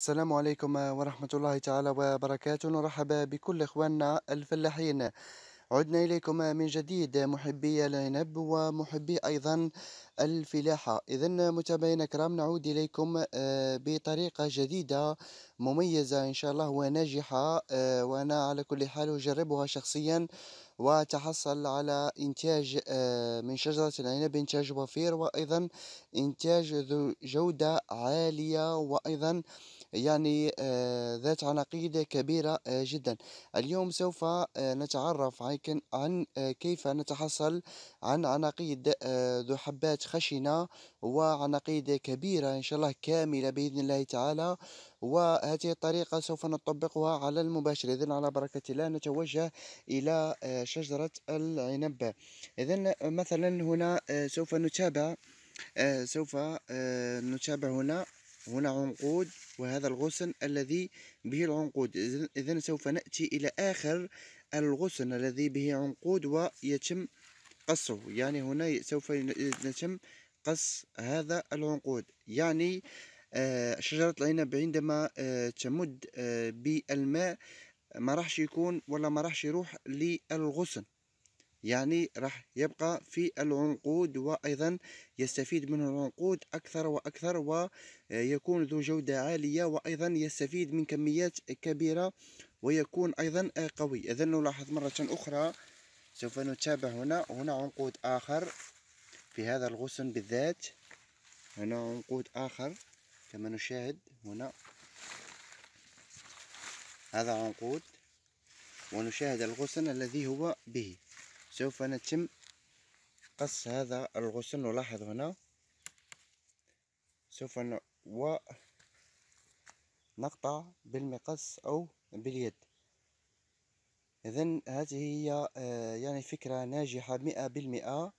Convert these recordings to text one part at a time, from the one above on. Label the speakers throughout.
Speaker 1: السلام عليكم آه، ورحمة الله تعالى وبركاته نرحب بكل إخواننا الفلاحين عدنا إليكم آه، من جديد آه، محبي العنب ومحبي أيضا الفلاحة إذا متابعينا الكرام نعود إليكم بطريقة جديدة مميزة إن شاء الله وناجحة وأنا على كل حال أجربها شخصيا وتحصل على إنتاج من شجرة العنب إنتاج وفير وأيضا إنتاج ذو جودة عالية وأيضا يعني آه، ذات عناقيد كبيرة آه، جدا اليوم سوف آه، نتعرف عن كيف نتحصل عن عناقيد ذو حبات خشنة وعناقيد كبيرة إن شاء الله كاملة بإذن الله تعالى وهذه الطريقة سوف نطبقها على المباشر إذن على بركة الله نتوجه إلى شجرة العنب إذن مثلا هنا سوف نتابع سوف نتابع هنا هنا عنقود وهذا الغصن الذي به العنقود إذا سوف نأتي إلى آخر الغصن الذي به عنقود ويتم قصه يعني هنا سوف يتم قص هذا العنقود يعني آه، شجرة العنب عندما آه، تمد آه، بالماء ما راحش يكون ولا ما راحش يروح للغصن يعني راح يبقى في العنقود وأيضا يستفيد منه العنقود أكثر وأكثر ويكون ذو جودة عالية وأيضا يستفيد من كميات كبيرة ويكون أيضا قوي إذا نلاحظ مرة أخرى سوف نتابع هنا هنا عنقود آخر في هذا الغصن بالذات هنا عنقود آخر كما نشاهد هنا هذا عنقود ونشاهد الغصن الذي هو به سوف نتم قص هذا الغصن نلاحظ هنا سوف ن... و نقطع بالمقص أو باليد إذا هذه هي آه، يعني فكرة ناجحة مئة بالمئة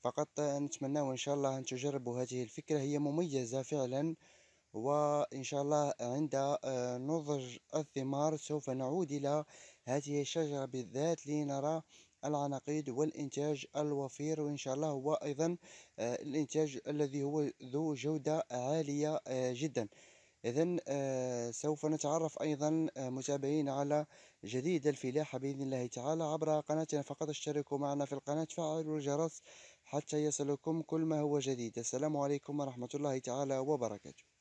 Speaker 1: فقط نتمنى وان شاء الله أن تجربوا هذه الفكرة هي مميزة فعلا وإن شاء الله عند آه، نضج الثمار سوف نعود إلى هذه الشجرة بالذات لنرى العناقيد والإنتاج الوفير وإن شاء الله هو أيضا آه، الإنتاج الذي هو ذو جودة عالية آه، جدا إذا آه، سوف نتعرف أيضا متابعين على جديد الفلاحة بإذن الله تعالى عبر قناتنا فقط اشتركوا معنا في القناة فعلوا الجرس حتى يصلكم كل ما هو جديد السلام عليكم ورحمة الله تعالى وبركاته